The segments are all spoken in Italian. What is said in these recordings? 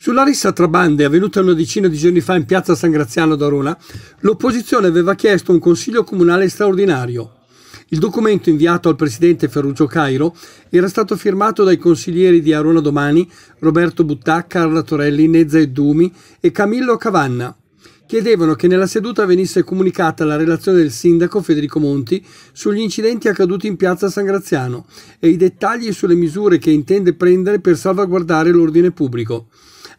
Sulla rissa tra bande avvenuta una decina di giorni fa in piazza San Graziano d'Arona, l'opposizione aveva chiesto un consiglio comunale straordinario. Il documento inviato al presidente Ferruccio Cairo era stato firmato dai consiglieri di Arona Domani, Roberto Buttà, Carla Torelli, Nezza Eddumi e Camillo Cavanna. Chiedevano che nella seduta venisse comunicata la relazione del sindaco Federico Monti sugli incidenti accaduti in piazza San Graziano e i dettagli sulle misure che intende prendere per salvaguardare l'ordine pubblico.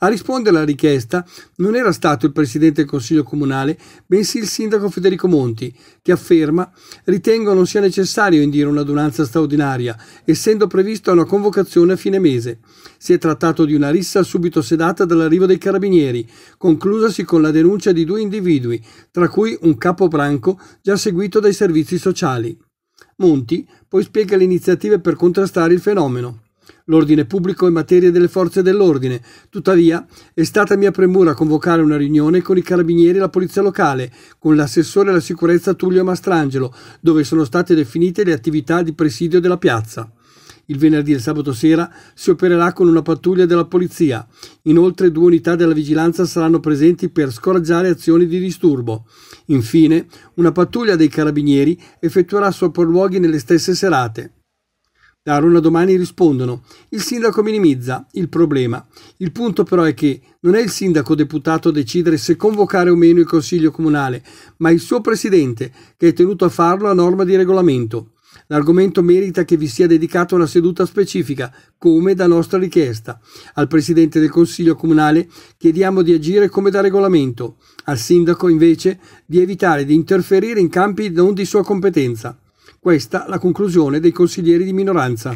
A rispondere alla richiesta non era stato il presidente del Consiglio Comunale, bensì il sindaco Federico Monti, che afferma: Ritengo non sia necessario indire un'adunanza straordinaria, essendo prevista una convocazione a fine mese. Si è trattato di una rissa subito sedata dall'arrivo dei carabinieri, conclusasi con la denuncia di due individui, tra cui un capo branco già seguito dai servizi sociali. Monti poi spiega le iniziative per contrastare il fenomeno l'ordine pubblico in materia delle forze dell'ordine. Tuttavia, è stata mia premura convocare una riunione con i carabinieri e la polizia locale, con l'assessore alla sicurezza Tullio Mastrangelo, dove sono state definite le attività di presidio della piazza. Il venerdì e il sabato sera si opererà con una pattuglia della polizia. Inoltre due unità della vigilanza saranno presenti per scoraggiare azioni di disturbo. Infine, una pattuglia dei carabinieri effettuerà sopralluoghi nelle stesse serate. Da Arona Domani rispondono il sindaco minimizza il problema. Il punto però è che non è il sindaco deputato a decidere se convocare o meno il consiglio comunale, ma il suo presidente che è tenuto a farlo a norma di regolamento. L'argomento merita che vi sia dedicata una seduta specifica, come da nostra richiesta. Al Presidente del Consiglio Comunale chiediamo di agire come da regolamento, al Sindaco invece di evitare di interferire in campi non di sua competenza. Questa la conclusione dei consiglieri di minoranza.